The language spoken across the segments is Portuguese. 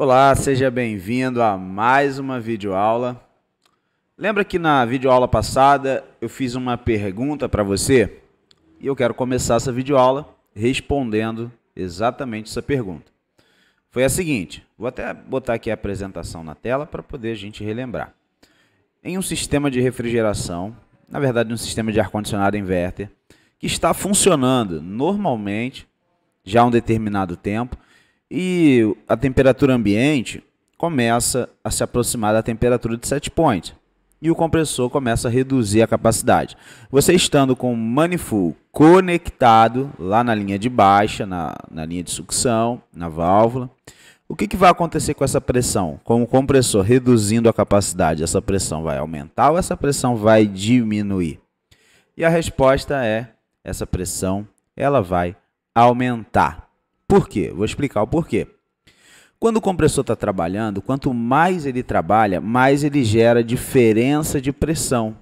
Olá, seja bem-vindo a mais uma videoaula. Lembra que na videoaula passada eu fiz uma pergunta para você? E eu quero começar essa videoaula respondendo exatamente essa pergunta. Foi a seguinte, vou até botar aqui a apresentação na tela para poder a gente relembrar. Em um sistema de refrigeração, na verdade um sistema de ar-condicionado inverter, que está funcionando normalmente já há um determinado tempo, e a temperatura ambiente começa a se aproximar da temperatura de set point e o compressor começa a reduzir a capacidade. Você estando com o manifold conectado lá na linha de baixa, na, na linha de sucção, na válvula, o que, que vai acontecer com essa pressão? Com o compressor reduzindo a capacidade, essa pressão vai aumentar ou essa pressão vai diminuir? E a resposta é: essa pressão ela vai aumentar. Por quê? Vou explicar o porquê. Quando o compressor está trabalhando, quanto mais ele trabalha, mais ele gera diferença de pressão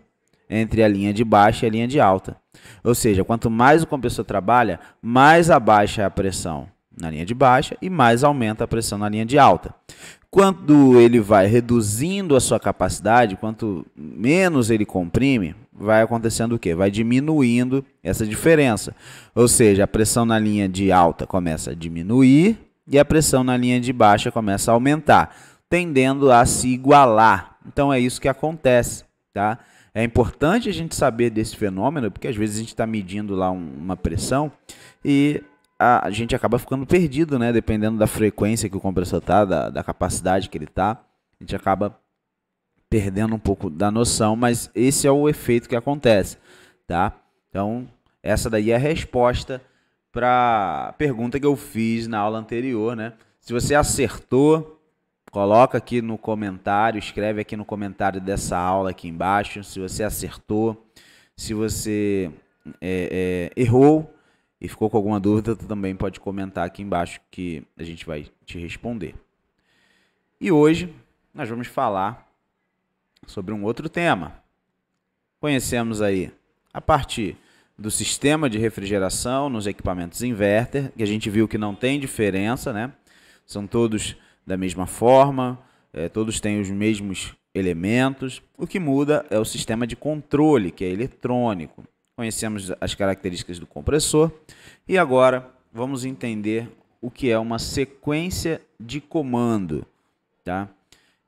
entre a linha de baixa e a linha de alta. Ou seja, quanto mais o compressor trabalha, mais abaixa é a pressão na linha de baixa e mais aumenta a pressão na linha de alta. Quando ele vai reduzindo a sua capacidade, quanto menos ele comprime, vai acontecendo o quê? Vai diminuindo essa diferença. Ou seja, a pressão na linha de alta começa a diminuir e a pressão na linha de baixa começa a aumentar, tendendo a se igualar. Então é isso que acontece, tá? É importante a gente saber desse fenômeno, porque às vezes a gente está medindo lá uma pressão e a, gente acaba ficando perdido, né? Dependendo da frequência que o compressor tá, da, da capacidade que ele tá, a gente acaba perdendo um pouco da noção, mas esse é o efeito que acontece, tá? Então, essa daí é a resposta para a pergunta que eu fiz na aula anterior, né? Se você acertou, coloca aqui no comentário, escreve aqui no comentário dessa aula aqui embaixo, se você acertou, se você é, é, errou, e ficou com alguma dúvida, tu também pode comentar aqui embaixo que a gente vai te responder. E hoje nós vamos falar sobre um outro tema. Conhecemos aí a partir do sistema de refrigeração nos equipamentos inverter, que a gente viu que não tem diferença, né? São todos da mesma forma, é, todos têm os mesmos elementos. O que muda é o sistema de controle, que é eletrônico conhecemos as características do compressor e agora vamos entender o que é uma sequência de comando, tá?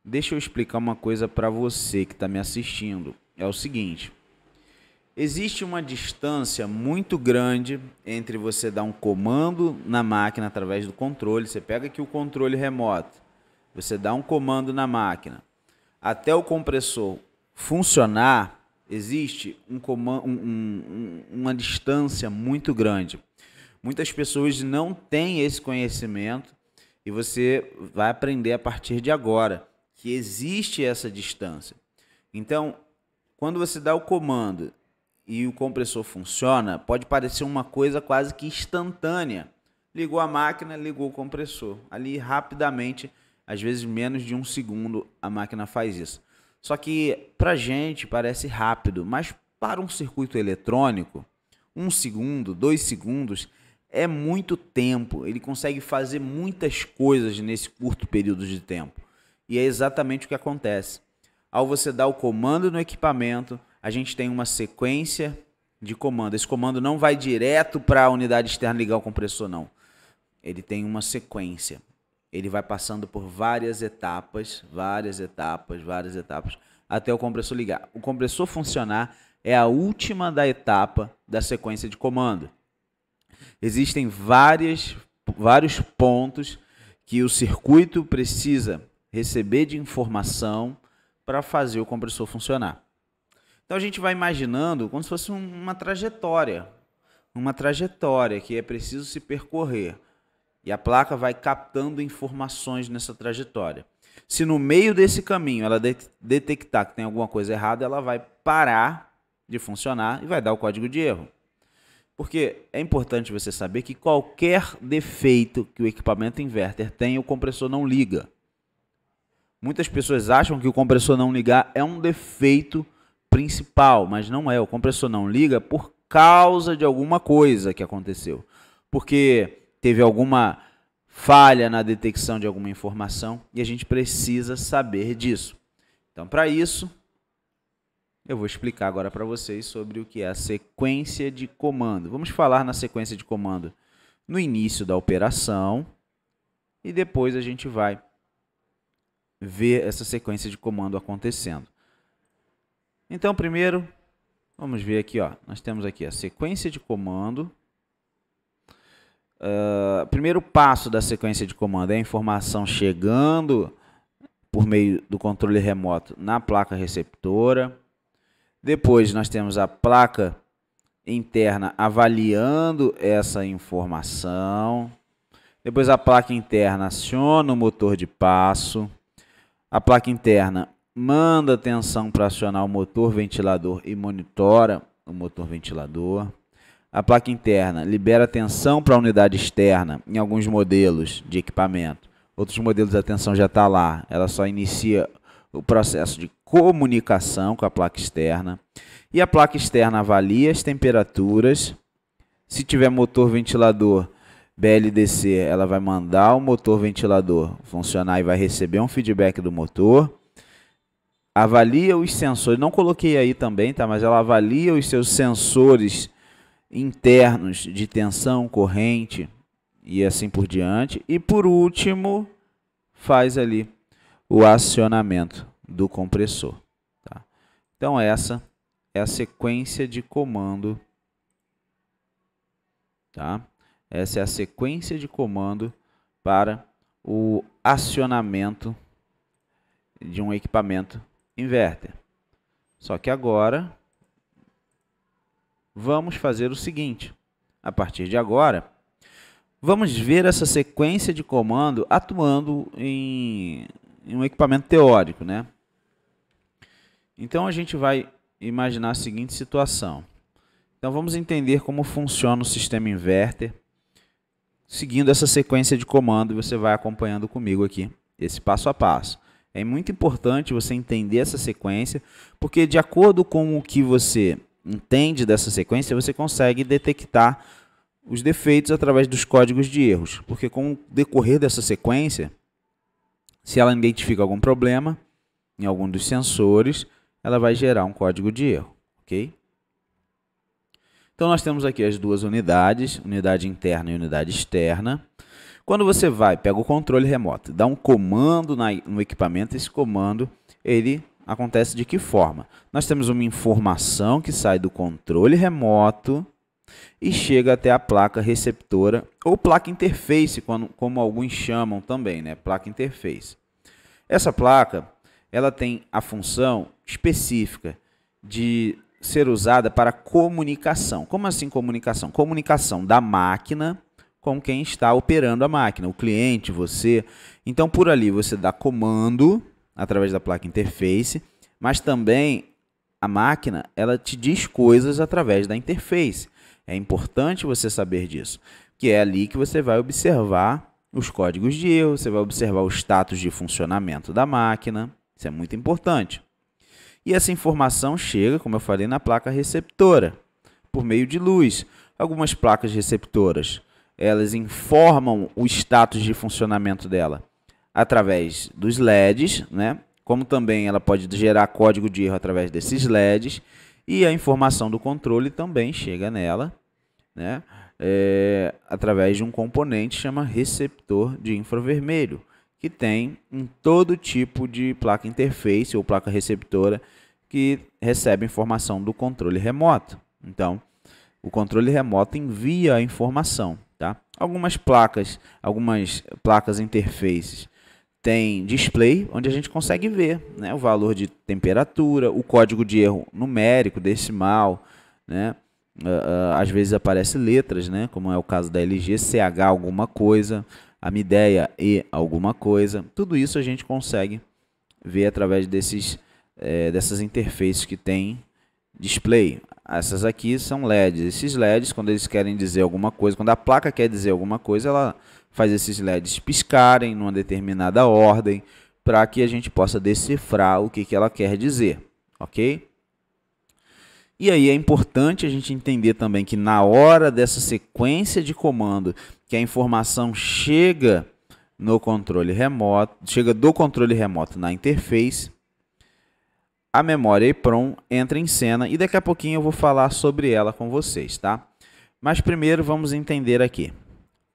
Deixa eu explicar uma coisa para você que está me assistindo. É o seguinte: existe uma distância muito grande entre você dar um comando na máquina através do controle. Você pega aqui o controle remoto, você dá um comando na máquina até o compressor funcionar existe um, um, um, uma distância muito grande. Muitas pessoas não têm esse conhecimento e você vai aprender a partir de agora que existe essa distância. Então, quando você dá o comando e o compressor funciona, pode parecer uma coisa quase que instantânea. Ligou a máquina, ligou o compressor. Ali rapidamente, às vezes menos de um segundo, a máquina faz isso. Só que a gente parece rápido, mas para um circuito eletrônico, um segundo, dois segundos é muito tempo. Ele consegue fazer muitas coisas nesse curto período de tempo. E é exatamente o que acontece. Ao você dar o comando no equipamento, a gente tem uma sequência de comando. Esse comando não vai direto para a unidade externa ligar o compressor, não. Ele tem uma sequência ele vai passando por várias etapas, várias etapas, várias etapas, até o compressor ligar. O compressor funcionar é a última da etapa da sequência de comando. Existem várias, vários pontos que o circuito precisa receber de informação para fazer o compressor funcionar. Então a gente vai imaginando como se fosse uma trajetória, uma trajetória que é preciso se percorrer. E a placa vai captando informações nessa trajetória. Se no meio desse caminho ela detectar que tem alguma coisa errada, ela vai parar de funcionar e vai dar o código de erro. Porque é importante você saber que qualquer defeito que o equipamento inverter tem, o compressor não liga. Muitas pessoas acham que o compressor não ligar é um defeito principal, mas não é. O compressor não liga por causa de alguma coisa que aconteceu. Porque teve alguma falha na detecção de alguma informação e a gente precisa saber disso. Então, para isso, eu vou explicar agora para vocês sobre o que é a sequência de comando. Vamos falar na sequência de comando no início da operação e depois a gente vai ver essa sequência de comando acontecendo. Então, primeiro, vamos ver aqui, ó. Nós temos aqui a sequência de comando Uh, primeiro passo da sequência de comando é a informação chegando por meio do controle remoto na placa receptora. Depois nós temos a placa interna avaliando essa informação. Depois a placa interna aciona o motor de passo. A placa interna manda tensão para acionar o motor ventilador e monitora o motor ventilador a placa interna libera tensão para a unidade externa em alguns modelos de equipamento. Outros modelos a tensão já está lá, ela só inicia o processo de comunicação com a placa externa. E a placa externa avalia as temperaturas. Se tiver motor ventilador BLDC, ela vai mandar o motor ventilador funcionar e vai receber um feedback do motor. Avalia os sensores, não coloquei aí também, tá? Mas ela avalia os seus sensores internos de tensão, corrente e assim por diante. E por último, faz ali o acionamento do compressor. Tá? Então essa é a sequência de comando. Tá? Essa é a sequência de comando para o acionamento de um equipamento inverter. Só que agora vamos fazer o seguinte. A partir de agora, vamos ver essa sequência de comando atuando em, em um equipamento teórico, né? Então a gente vai imaginar a seguinte situação. Então vamos entender como funciona o sistema inverter seguindo essa sequência de comando você vai acompanhando comigo aqui esse passo a passo. É muito importante você entender essa sequência, porque de acordo com o que você entende dessa sequência, você consegue detectar os defeitos através dos códigos de erros. Porque com o decorrer dessa sequência, se ela identifica algum problema em algum dos sensores, ela vai gerar um código de erro, ok? Então nós temos aqui as duas unidades, unidade interna e unidade externa. Quando você vai, pega o controle remoto, dá um comando na, no equipamento, esse comando ele acontece de que forma? Nós temos uma informação que sai do controle remoto e chega até a placa receptora ou placa interface, quando, como alguns chamam também, né? Placa interface. Essa placa, ela tem a função específica de ser usada para comunicação. Como assim comunicação? Comunicação da máquina com quem está operando a máquina, o cliente, você. Então por ali você dá comando através da placa interface, mas também a máquina ela te diz coisas através da interface. É importante você saber disso, que é ali que você vai observar os códigos de erro, você vai observar o status de funcionamento da máquina. Isso é muito importante. E essa informação chega, como eu falei, na placa receptora, por meio de luz. Algumas placas receptoras, elas informam o status de funcionamento dela através dos LEDs, né? como também ela pode gerar código de erro através desses LEDs, e a informação do controle também chega nela, né? É, através de um componente chama receptor de infravermelho, que tem em todo tipo de placa interface ou placa receptora que recebe informação do controle remoto. Então, o controle remoto envia a informação, tá? Algumas placas, algumas placas interfaces tem display, onde a gente consegue ver né, o valor de temperatura, o código de erro numérico, decimal, né? às vezes aparece letras, né? Como é o caso da LG, CH alguma coisa, a ideia E alguma coisa. Tudo isso a gente consegue ver através desses, é, dessas interfaces que tem display. Essas aqui são LEDs. Esses LEDs, quando eles querem dizer alguma coisa, quando a placa quer dizer alguma coisa, ela faz esses LEDs piscarem numa determinada ordem para que a gente possa decifrar o que, que ela quer dizer, ok? E aí é importante a gente entender também que na hora dessa sequência de comando que a informação chega no controle remoto, chega do controle remoto na interface, a memória EEPROM entra em cena e daqui a pouquinho eu vou falar sobre ela com vocês, tá? Mas primeiro vamos entender aqui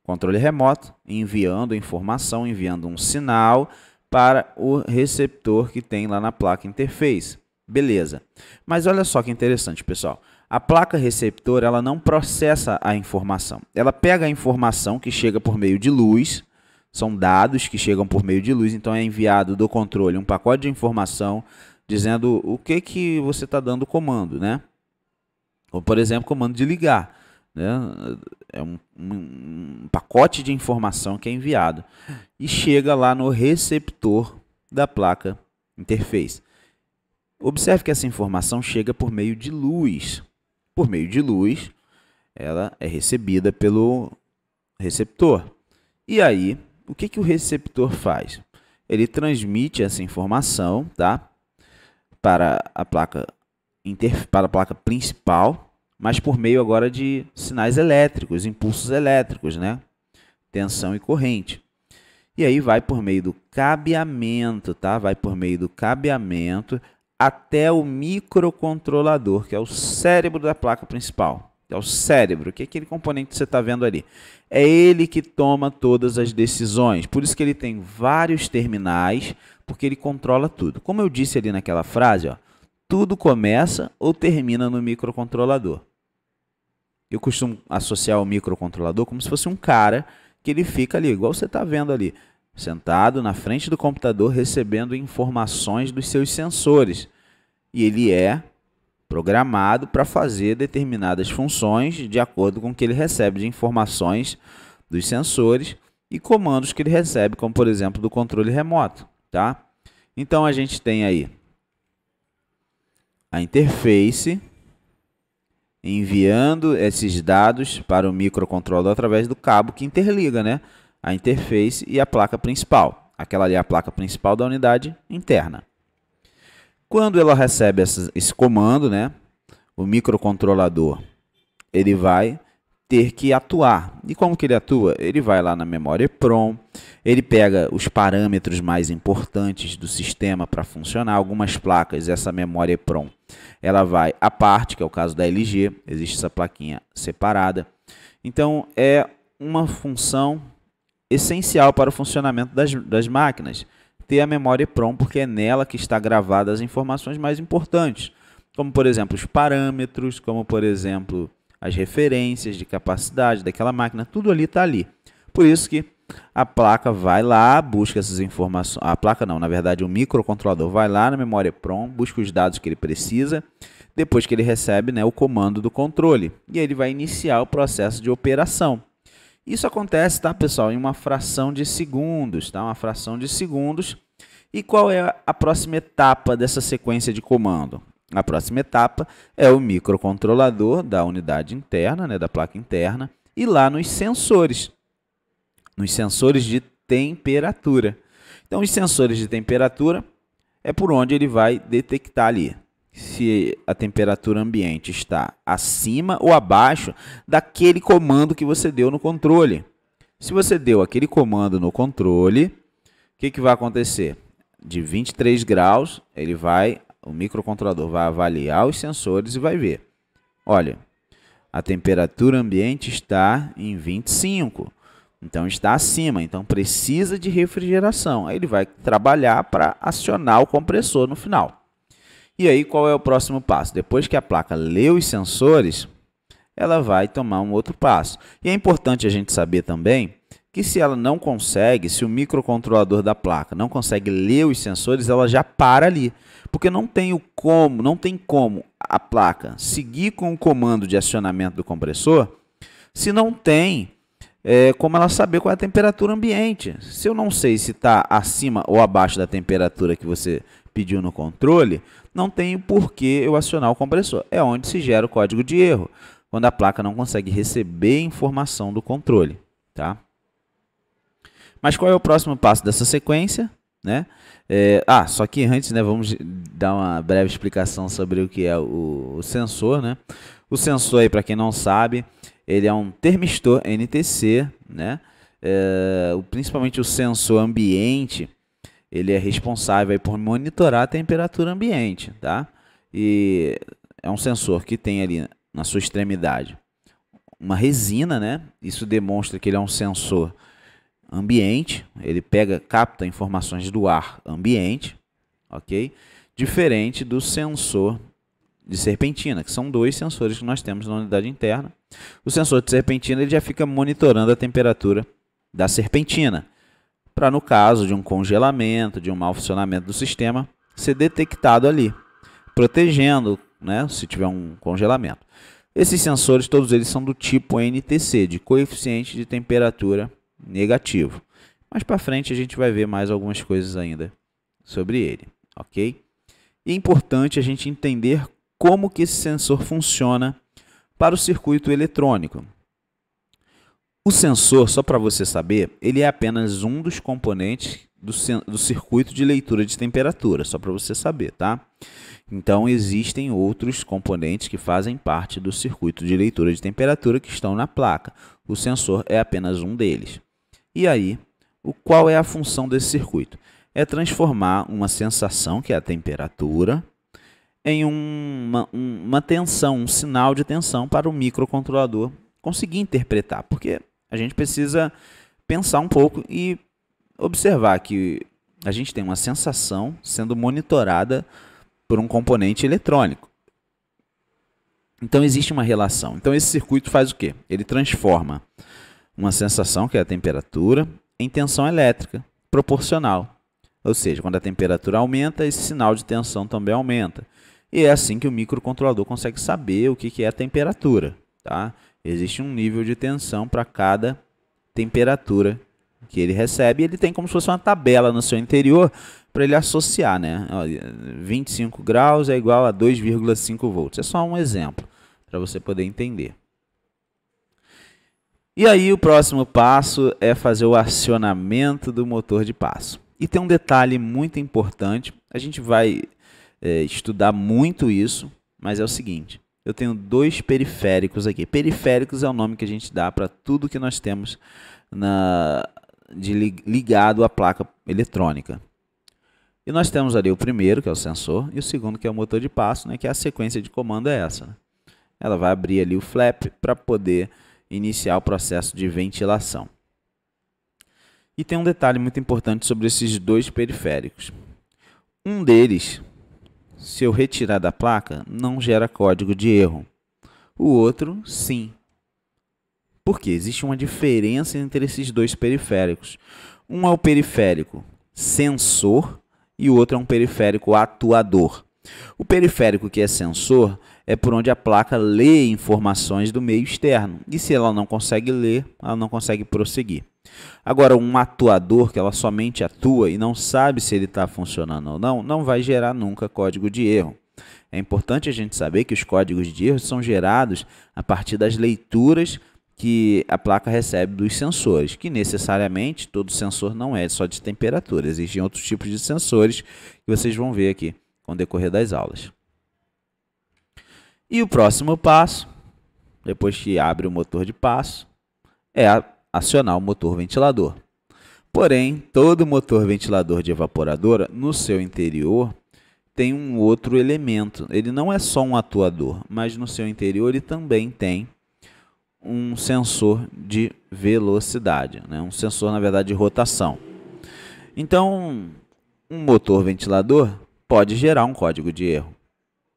controle remoto, enviando informação, enviando um sinal para o receptor que tem lá na placa interface. Beleza. Mas olha só que interessante, pessoal. A placa receptor, ela não processa a informação. Ela pega a informação que chega por meio de luz, são dados que chegam por meio de luz, então é enviado do controle um pacote de informação dizendo o que que você está dando comando, né? Ou, por exemplo, comando de ligar. Né? é um, um, um, pacote de informação que é enviado e chega lá no receptor da placa interface. Observe que essa informação chega por meio de luz. Por meio de luz, ela é recebida pelo receptor. E aí, o que, que o receptor faz? Ele transmite essa informação tá? para, a placa inter... para a placa principal mas por meio agora de sinais elétricos, impulsos elétricos, né? Tensão e corrente. E aí vai por meio do cabeamento, tá? Vai por meio do cabeamento até o microcontrolador, que é o cérebro da placa principal. É o cérebro, que é aquele componente que você está vendo ali. É ele que toma todas as decisões. Por isso que ele tem vários terminais, porque ele controla tudo. Como eu disse ali naquela frase, ó, tudo começa ou termina no microcontrolador. Eu costumo associar o microcontrolador como se fosse um cara que ele fica ali, igual você está vendo ali, sentado na frente do computador recebendo informações dos seus sensores. E ele é programado para fazer determinadas funções de acordo com o que ele recebe de informações dos sensores e comandos que ele recebe, como por exemplo do controle remoto, tá? Então a gente tem aí a interface enviando esses dados para o microcontrolador através do cabo que interliga né, a interface e a placa principal. Aquela ali é a placa principal da unidade interna. Quando ela recebe esse comando, né, o microcontrolador ele vai ter que atuar. E como que ele atua? Ele vai lá na memória EPROM, ele pega os parâmetros mais importantes do sistema para funcionar. Algumas placas, essa memória EPROM, ela vai à parte, que é o caso da LG, existe essa plaquinha separada. Então, é uma função essencial para o funcionamento das, das máquinas, ter a memória EPROM, porque é nela que está gravadas as informações mais importantes, como, por exemplo, os parâmetros, como, por exemplo, as referências de capacidade daquela máquina, tudo ali está ali. Por isso que a placa vai lá, busca essas informações. A placa não, na verdade, o microcontrolador vai lá na memória PROM, busca os dados que ele precisa, depois que ele recebe né, o comando do controle. E ele vai iniciar o processo de operação. Isso acontece, tá, pessoal, em uma fração de segundos, tá? Uma fração de segundos. E qual é a próxima etapa dessa sequência de comando? A próxima etapa é o microcontrolador da unidade interna, né, da placa interna, e lá nos sensores, nos sensores de temperatura. Então, os sensores de temperatura é por onde ele vai detectar ali se a temperatura ambiente está acima ou abaixo daquele comando que você deu no controle. Se você deu aquele comando no controle, o que, que vai acontecer? De 23 graus, ele vai o microcontrolador vai avaliar os sensores e vai ver. Olha, a temperatura ambiente está em 25. Então está acima, então precisa de refrigeração. Aí ele vai trabalhar para acionar o compressor no final. E aí qual é o próximo passo? Depois que a placa lê os sensores, ela vai tomar um outro passo. E é importante a gente saber também que se ela não consegue, se o microcontrolador da placa não consegue ler os sensores, ela já para ali porque não tem o como, não tem como a placa seguir com o comando de acionamento do compressor se não tem é, como ela saber qual é a temperatura ambiente. Se eu não sei se está acima ou abaixo da temperatura que você pediu no controle, não tem por que eu acionar o compressor. É onde se gera o código de erro, quando a placa não consegue receber informação do controle. Tá? Mas qual é o próximo passo dessa sequência? Né? É, ah, só que antes, né, vamos dar uma breve explicação sobre o que é o, o sensor, né? O sensor aí, para quem não sabe, ele é um termistor NTC, né? É, principalmente o sensor ambiente, ele é responsável por monitorar a temperatura ambiente, tá? E é um sensor que tem ali na sua extremidade uma resina, né? Isso demonstra que ele é um sensor ambiente, ele pega, capta informações do ar ambiente, ok? Diferente do sensor de serpentina, que são dois sensores que nós temos na unidade interna. O sensor de serpentina ele já fica monitorando a temperatura da serpentina, para no caso de um congelamento, de um mau funcionamento do sistema, ser detectado ali, protegendo, né, se tiver um congelamento. Esses sensores, todos eles são do tipo NTC, de coeficiente de temperatura negativo. Mais para frente a gente vai ver mais algumas coisas ainda sobre ele, ok? E é importante a gente entender como que esse sensor funciona para o circuito eletrônico. O sensor, só para você saber, ele é apenas um dos componentes do, do circuito de leitura de temperatura, só para você saber, tá? Então existem outros componentes que fazem parte do circuito de leitura de temperatura que estão na placa. O sensor é apenas um deles. E aí, o qual é a função desse circuito? É transformar uma sensação, que é a temperatura, em uma, uma tensão, um sinal de tensão para o microcontrolador conseguir interpretar, porque a gente precisa pensar um pouco e observar que a gente tem uma sensação sendo monitorada por um componente eletrônico. Então existe uma relação. Então esse circuito faz o quê? Ele transforma uma sensação que é a temperatura em tensão elétrica, proporcional. Ou seja, quando a temperatura aumenta, esse sinal de tensão também aumenta. E é assim que o microcontrolador consegue saber o que é a temperatura. Tá? Existe um nível de tensão para cada temperatura que ele recebe. Ele tem como se fosse uma tabela no seu interior para ele associar. Né? 25 graus é igual a 2,5 volts. É só um exemplo para você poder entender. E aí o próximo passo é fazer o acionamento do motor de passo. E tem um detalhe muito importante, a gente vai é, estudar muito isso, mas é o seguinte: eu tenho dois periféricos aqui. Periféricos é o nome que a gente dá para tudo que nós temos na, de ligado à placa eletrônica. E nós temos ali o primeiro, que é o sensor, e o segundo, que é o motor de passo, né, que a sequência de comando é essa. Né. Ela vai abrir ali o flap para poder iniciar o processo de ventilação. E tem um detalhe muito importante sobre esses dois periféricos. Um deles, se eu retirar da placa, não gera código de erro. O outro, sim. Porque existe uma diferença entre esses dois periféricos. Um é o periférico sensor e o outro é um periférico atuador. O periférico que é sensor é por onde a placa lê informações do meio externo. E se ela não consegue ler, ela não consegue prosseguir. Agora, um atuador que ela somente atua e não sabe se ele está funcionando ou não, não vai gerar nunca código de erro. É importante a gente saber que os códigos de erro são gerados a partir das leituras que a placa recebe dos sensores, que necessariamente todo sensor não é só de temperatura, existem outros tipos de sensores que vocês vão ver aqui com o decorrer das aulas. E o próximo passo, depois que abre o motor de passo, é acionar o motor ventilador. Porém, todo motor ventilador de evaporadora no seu interior tem um outro elemento. Ele não é só um atuador, mas no seu interior ele também tem um sensor de velocidade, né? um sensor, na verdade, de rotação. Então, um motor ventilador pode gerar um código de erro.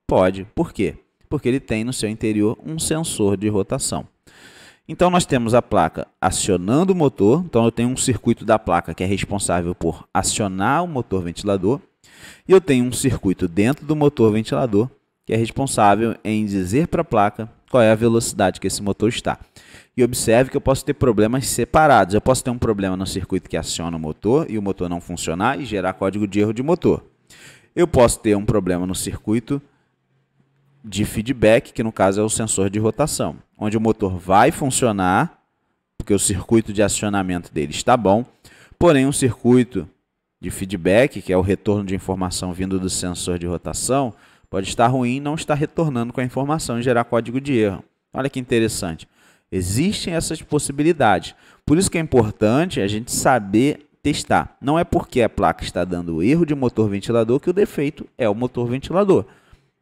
Pode. Por quê? porque ele tem no seu interior um sensor de rotação. Então nós temos a placa acionando o motor, então eu tenho um circuito da placa que é responsável por acionar o motor ventilador, e eu tenho um circuito dentro do motor ventilador que é responsável em dizer para a placa qual é a velocidade que esse motor está. E observe que eu posso ter problemas separados. Eu posso ter um problema no circuito que aciona o motor e o motor não funcionar e gerar código de erro de motor. Eu posso ter um problema no circuito de feedback, que no caso é o sensor de rotação, onde o motor vai funcionar, porque o circuito de acionamento dele está bom, porém um circuito de feedback, que é o retorno de informação vindo do sensor de rotação, pode estar ruim e não está retornando com a informação e gerar código de erro. Olha que interessante. Existem essas possibilidades. Por isso que é importante a gente saber testar. Não é porque a placa está dando erro de motor ventilador que o defeito é o motor ventilador.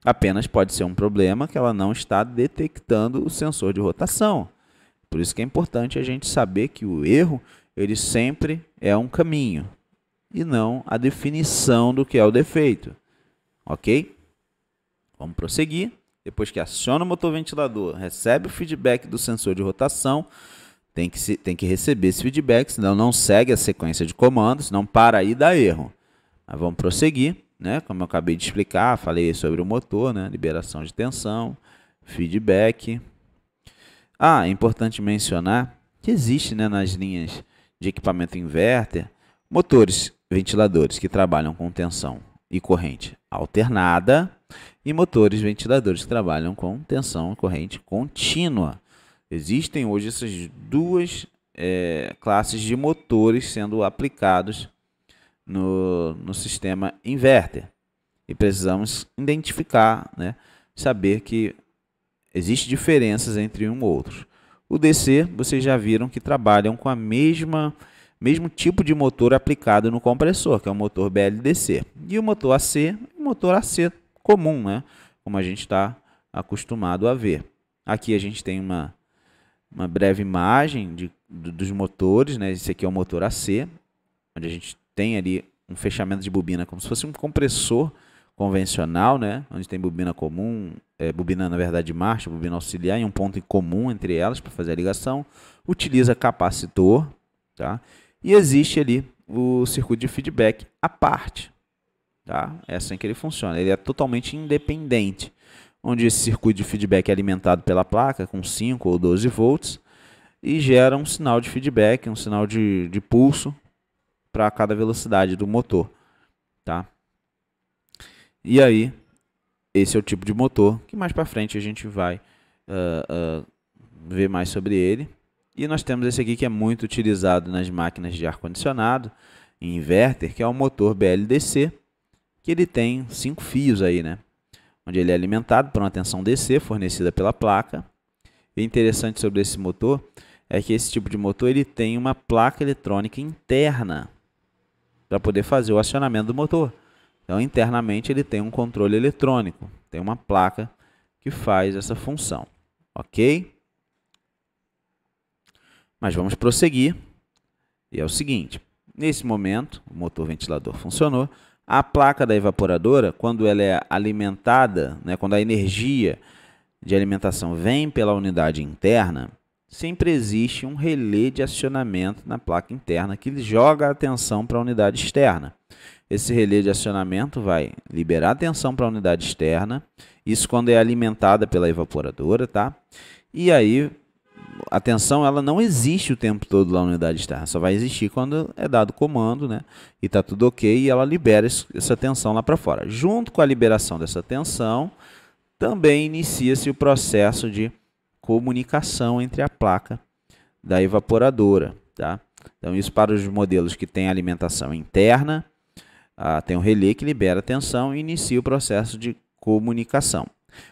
Apenas pode ser um problema que ela não está detectando o sensor de rotação. Por isso que é importante a gente saber que o erro ele sempre é um caminho e não a definição do que é o defeito. Ok? Vamos prosseguir. Depois que aciona o motor ventilador, recebe o feedback do sensor de rotação, tem que, se, tem que receber esse feedback, senão não segue a sequência de comandos, não para aí dá erro. Mas vamos prosseguir né? Como eu acabei de explicar, falei sobre o motor, né? Liberação de tensão, feedback. Ah, é importante mencionar que existe, né, nas linhas de equipamento inverter, motores ventiladores que trabalham com tensão e corrente alternada e motores ventiladores que trabalham com tensão e corrente contínua. Existem hoje essas duas é, classes de motores sendo aplicados no, no sistema inverter. E precisamos identificar, né, saber que existem diferenças entre um e outro. O DC, vocês já viram que trabalham com a mesma mesmo tipo de motor aplicado no compressor, que é o motor BLDC. E o motor AC, motor AC comum, né? como a gente está acostumado a ver. Aqui a gente tem uma, uma breve imagem de, dos motores. Né? Esse aqui é o motor AC, onde a gente tem ali um fechamento de bobina, como se fosse um compressor convencional, né? Onde tem bobina comum, é, bobina na verdade de marcha, bobina auxiliar e um ponto em comum entre elas para fazer a ligação. Utiliza capacitor, tá? E existe ali o circuito de feedback à parte, tá? É assim que ele funciona. Ele é totalmente independente, onde esse circuito de feedback é alimentado pela placa com 5 ou 12 volts e gera um sinal de feedback, um sinal de, de pulso para cada velocidade do motor, tá? E aí, esse é o tipo de motor que mais para frente a gente vai uh, uh, ver mais sobre ele. E nós temos esse aqui que é muito utilizado nas máquinas de ar-condicionado, em inverter, que é o motor BLDC, que ele tem cinco fios aí, né? Onde ele é alimentado por uma tensão DC fornecida pela placa. E interessante sobre esse motor é que esse tipo de motor ele tem uma placa eletrônica interna para poder fazer o acionamento do motor. Então, internamente, ele tem um controle eletrônico, tem uma placa que faz essa função, ok? Mas vamos prosseguir. E é o seguinte, nesse momento, o motor ventilador funcionou, a placa da evaporadora, quando ela é alimentada, né, quando a energia de alimentação vem pela unidade interna, sempre existe um relé de acionamento na placa interna que joga a tensão para a unidade externa. Esse relé de acionamento vai liberar a tensão para a unidade externa, isso quando é alimentada pela evaporadora, tá? E aí a tensão ela não existe o tempo todo na unidade externa, só vai existir quando é dado comando, né? E tá tudo ok e ela libera essa tensão lá para fora. Junto com a liberação dessa tensão, também inicia-se o processo de comunicação entre a placa da evaporadora. Tá? Então, isso para os modelos que têm alimentação interna, ah, tem um relé que libera tensão e inicia o processo de comunicação.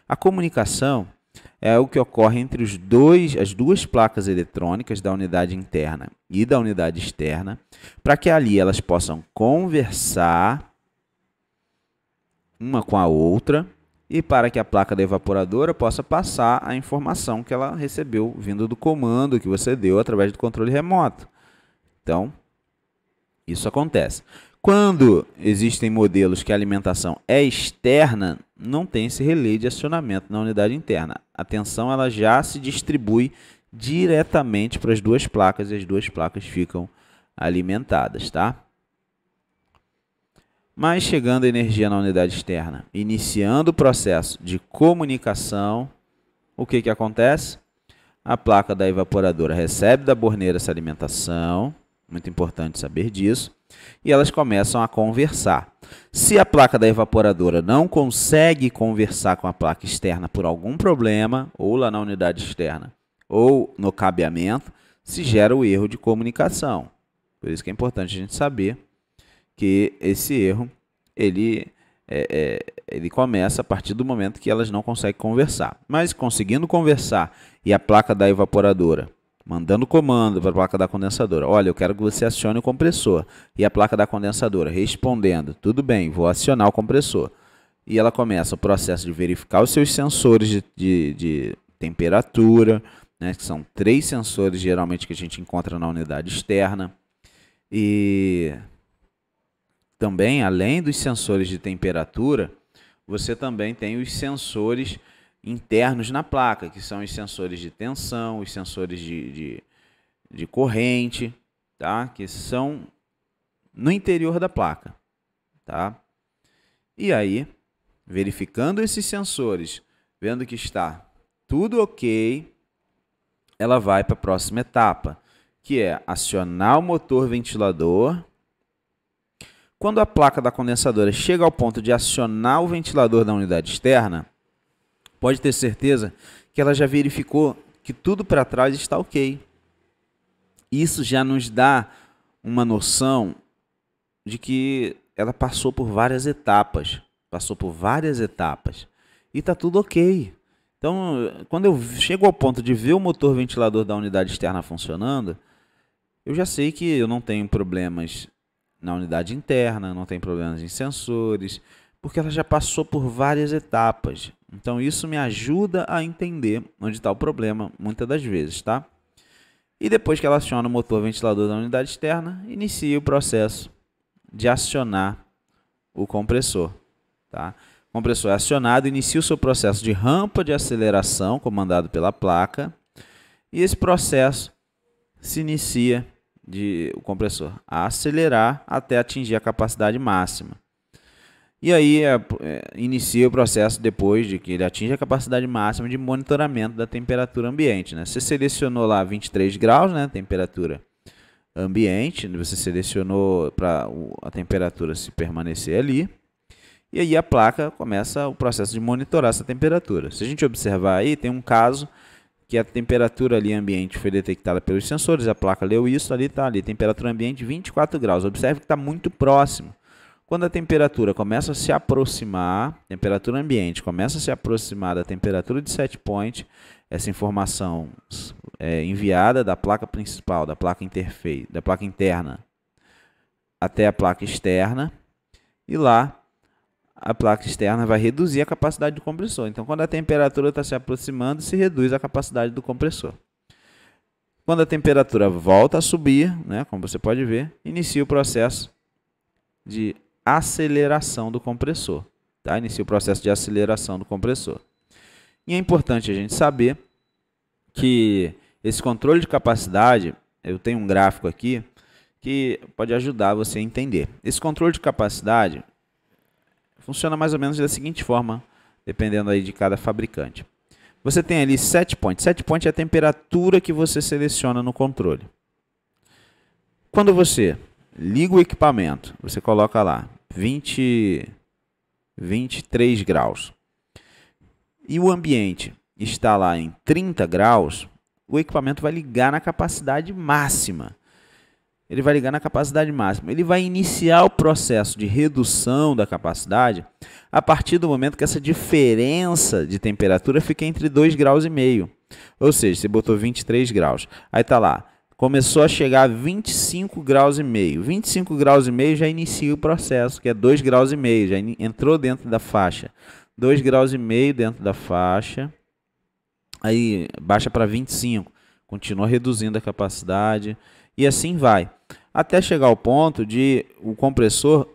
A comunicação é o que ocorre entre os dois, as duas placas eletrônicas da unidade interna e da unidade externa, para que ali elas possam conversar uma com a outra e para que a placa da evaporadora possa passar a informação que ela recebeu vindo do comando que você deu através do controle remoto. Então, isso acontece. Quando existem modelos que a alimentação é externa, não tem esse relé de acionamento na unidade interna. A tensão ela já se distribui diretamente para as duas placas e as duas placas ficam alimentadas, tá? mas chegando a energia na unidade externa, iniciando o processo de comunicação, o que, que acontece? A placa da evaporadora recebe da borneira essa alimentação, muito importante saber disso, e elas começam a conversar. Se a placa da evaporadora não consegue conversar com a placa externa por algum problema, ou lá na unidade externa, ou no cabeamento, se gera o erro de comunicação. Por isso que é importante a gente saber que esse erro ele, é, é, ele começa a partir do momento que elas não conseguem conversar. Mas conseguindo conversar e a placa da evaporadora mandando comando para a placa da condensadora, olha, eu quero que você acione o compressor. E a placa da condensadora respondendo, tudo bem, vou acionar o compressor. E ela começa o processo de verificar os seus sensores de, de, de temperatura, né, que são três sensores geralmente que a gente encontra na unidade externa. E também, além dos sensores de temperatura, você também tem os sensores internos na placa, que são os sensores de tensão, os sensores de, de, de corrente, tá? que são no interior da placa. Tá? E aí, verificando esses sensores, vendo que está tudo ok, ela vai para a próxima etapa, que é acionar o motor ventilador quando a placa da condensadora chega ao ponto de acionar o ventilador da unidade externa, pode ter certeza que ela já verificou que tudo para trás está ok. Isso já nos dá uma noção de que ela passou por várias etapas, passou por várias etapas e está tudo ok. Então, quando eu chego ao ponto de ver o motor ventilador da unidade externa funcionando, eu já sei que eu não tenho problemas na unidade interna, não tem problemas em sensores, porque ela já passou por várias etapas. Então isso me ajuda a entender onde está o problema muitas das vezes, tá? E depois que ela aciona o motor ventilador da unidade externa, inicia o processo de acionar o compressor, tá? O compressor é acionado, inicia o seu processo de rampa de aceleração comandado pela placa, e esse processo se inicia de o compressor a acelerar até atingir a capacidade máxima. E aí é, é, inicia o processo depois de que ele atinge a capacidade máxima de monitoramento da temperatura ambiente. Né? Você selecionou lá 23 graus, né, temperatura ambiente, você selecionou para a temperatura se permanecer ali. E aí a placa começa o processo de monitorar essa temperatura. Se a gente observar aí, tem um caso que a temperatura ali ambiente foi detectada pelos sensores, a placa leu isso, ali está ali, temperatura ambiente 24 graus. Observe que está muito próximo. Quando a temperatura começa a se aproximar, temperatura ambiente começa a se aproximar da temperatura de set point, essa informação é enviada da placa principal, da placa interface, da placa interna até a placa externa, e lá a placa externa vai reduzir a capacidade do compressor. Então, quando a temperatura está se aproximando, se reduz a capacidade do compressor. Quando a temperatura volta a subir, né, como você pode ver, inicia o processo de aceleração do compressor. Tá? Inicia o processo de aceleração do compressor. E é importante a gente saber que esse controle de capacidade, eu tenho um gráfico aqui que pode ajudar você a entender. Esse controle de capacidade Funciona mais ou menos da seguinte forma, dependendo aí de cada fabricante. Você tem ali set point. Set point é a temperatura que você seleciona no controle. Quando você liga o equipamento, você coloca lá 20, 23 graus. E o ambiente está lá em 30 graus, o equipamento vai ligar na capacidade máxima ele vai ligar na capacidade máxima. Ele vai iniciar o processo de redução da capacidade a partir do momento que essa diferença de temperatura fica entre 2 graus e meio. Ou seja, você botou 23 graus, aí está lá, começou a chegar a 25 graus e meio. 25 graus e meio já inicia o processo, que é 2 graus e meio, já entrou dentro da faixa. 2 graus e meio dentro da faixa. Aí baixa para 25, continua reduzindo a capacidade e assim vai até chegar ao ponto de o compressor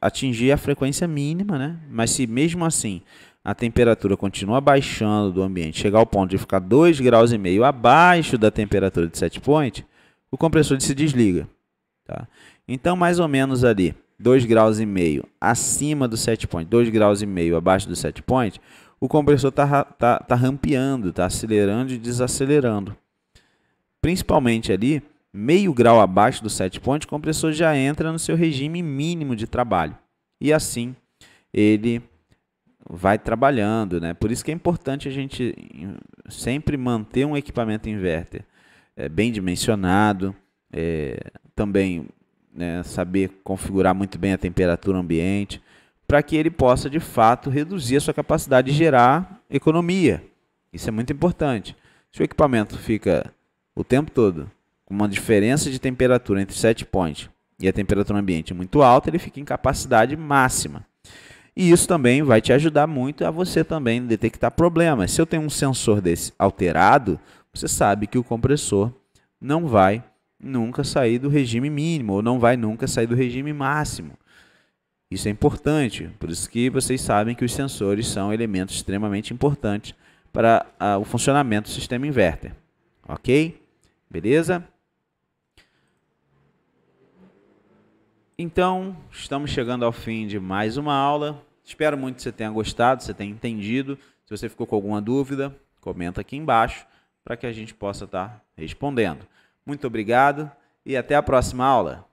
atingir a frequência mínima, né? Mas se mesmo assim a temperatura continua baixando do ambiente, chegar ao ponto de ficar 2 graus e meio abaixo da temperatura de set point, o compressor se desliga, tá? Então, mais ou menos ali, 2 graus e meio acima do set point, 2 graus e meio abaixo do set point, o compressor tá, tá, tá rampeando, tá acelerando e desacelerando. Principalmente ali meio grau abaixo do set point, o compressor já entra no seu regime mínimo de trabalho. E assim ele vai trabalhando, né? Por isso que é importante a gente sempre manter um equipamento inverter é, bem dimensionado, é, também né, saber configurar muito bem a temperatura ambiente, para que ele possa de fato reduzir a sua capacidade de gerar economia. Isso é muito importante. Se o equipamento fica o tempo todo uma diferença de temperatura entre set point e a temperatura ambiente muito alta, ele fica em capacidade máxima. E isso também vai te ajudar muito a você também detectar problemas. Se eu tenho um sensor desse alterado, você sabe que o compressor não vai nunca sair do regime mínimo ou não vai nunca sair do regime máximo. Isso é importante, por isso que vocês sabem que os sensores são elementos extremamente importantes para ah, o funcionamento do sistema inverter. OK? Beleza? Então, estamos chegando ao fim de mais uma aula. Espero muito que você tenha gostado, você tenha entendido. Se você ficou com alguma dúvida, comenta aqui embaixo para que a gente possa estar respondendo. Muito obrigado e até a próxima aula.